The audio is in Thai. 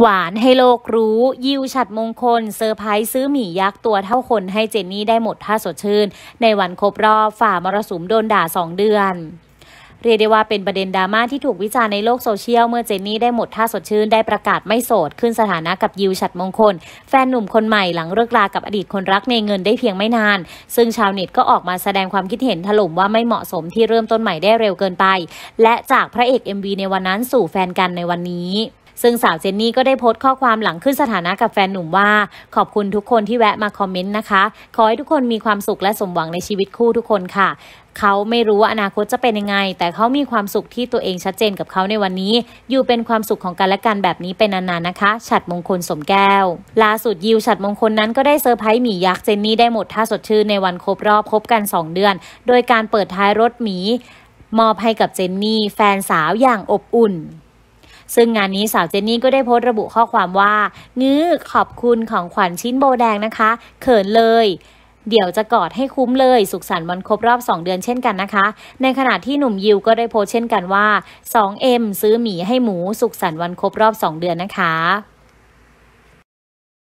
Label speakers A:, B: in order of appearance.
A: หวานให้โลกรู้ยิวฉัดมงคล เซอร์ไพรส์ซื้อหมี่ยักษ์ตัวเท่าคนให้เจนนี่ได้หมดท่าสดชื่น ในวันครบรอบฝ่ามรสุมโดนด่าสองเดือน เรียกได้ว่าเป็นประเด็นดราม่าที่ถูกวิจารณ์ในโลกโซเชียล เมื่อเจนนี่ได้หมดท่าสดชื่นได้ประกาศไม่โสดขึ้นสถานะกับยิวฉัดมงคล แฟนหนุ่มคนใหม่หลังเลิกลากับอดีตคนรักในเงินได้เพียงไม่นาน ซึ่งชาวเน็ตก็ออกมาแสดงความคิดเห็นถล่มว่าไม่เหมาะสมที่เริ่มต้นใหม่ได้เร็วเกินไป และจากพระเอก MV ในวันนั้นสู่แฟนกันในวันนี้ซึ่งสาวเจนนี่ก็ได้โพสต์ข้อความหลังขึ้นสถานะกับแฟนหนุ่มว่าขอบคุณทุกคนที่แวะมาคอมเมนต์นะคะขอให้ทุกคนมีความสุขและสมหวังในชีวิตคู่ทุกคนค่ะเขาไม่รู้ว่าอนาคตจะเป็นยังไง แต่เขามีความสุขที่ตัวเองชัดเจนกับเขาในวันนี้ อยู่เป็นความสุขของกันและกันแบบนี้เป็นนานๆนะคะ ฉัดมงคลสมแก้ว ล่าสุดยิวฉัดมงคลนั้นก็ได้เซอร์ไพรส์หมียักษ์เจนนี่ได้หมดท่าสดชื่นในวันครบรอบคบกัน 2 เดือน โดยการเปิดท้ายรถหมี มอบให้กับเจนนี่แฟนสาวอย่างอบอุ่นซึ่งงานนี้สาวเจนนี่ก็ได้โพสต์ระบุข้อความว่างื้อขอบคุณของขวัญชิ้นโบแดงนะคะ เขินเลย เดี๋ยวจะกอดให้คุ้มเลยสุขสันต์วันครบรอบ 2 เดือนเช่นกันนะคะ ในขณะที่หนุ่มยิวก็ได้โพสเช่นกันว่า 2M ซื้อหมีให้หมูสุขสันต์วันครบรอบ 2 เดือนนะคะ